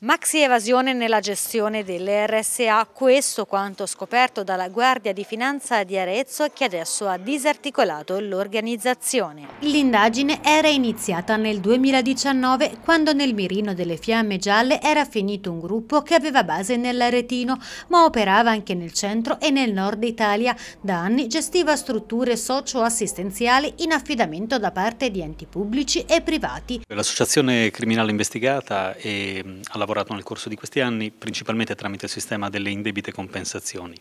Maxi evasione nella gestione delle RSA, questo quanto scoperto dalla Guardia di Finanza di Arezzo che adesso ha disarticolato l'organizzazione. L'indagine era iniziata nel 2019 quando nel mirino delle fiamme gialle era finito un gruppo che aveva base nell'Aretino ma operava anche nel centro e nel nord Italia. Da anni gestiva strutture socio-assistenziali in affidamento da parte di enti pubblici e privati. L'associazione criminale investigata e alla lavorato nel corso di questi anni principalmente tramite il sistema delle indebite compensazioni.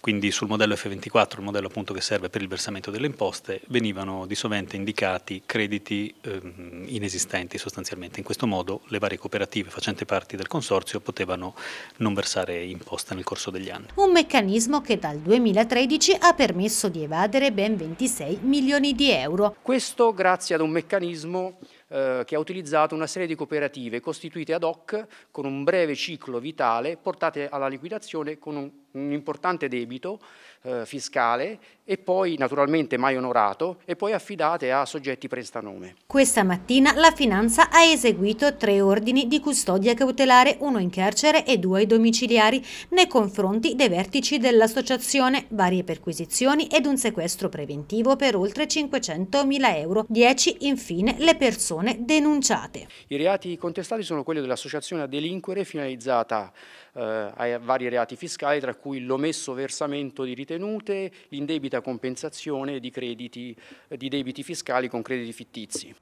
Quindi sul modello F24, il modello appunto che serve per il versamento delle imposte, venivano di sovente indicati crediti ehm, inesistenti sostanzialmente. In questo modo le varie cooperative facenti parte del consorzio potevano non versare imposte nel corso degli anni. Un meccanismo che dal 2013 ha permesso di evadere ben 26 milioni di euro. Questo grazie ad un meccanismo eh, che ha utilizzato una serie di cooperative costituite ad hoc con un breve ciclo vitale portate alla liquidazione con un un importante debito eh, fiscale e poi naturalmente mai onorato e poi affidate a soggetti prestanome. Questa mattina la Finanza ha eseguito tre ordini di custodia cautelare, uno in carcere e due ai domiciliari, nei confronti dei vertici dell'associazione, varie perquisizioni ed un sequestro preventivo per oltre 500.000 euro, 10 infine le persone denunciate. I reati contestati sono quelli dell'associazione a delinquere finalizzata eh, a vari reati fiscali tra cui cui l'omesso versamento di ritenute, l'indebita compensazione di, crediti, di debiti fiscali con crediti fittizi.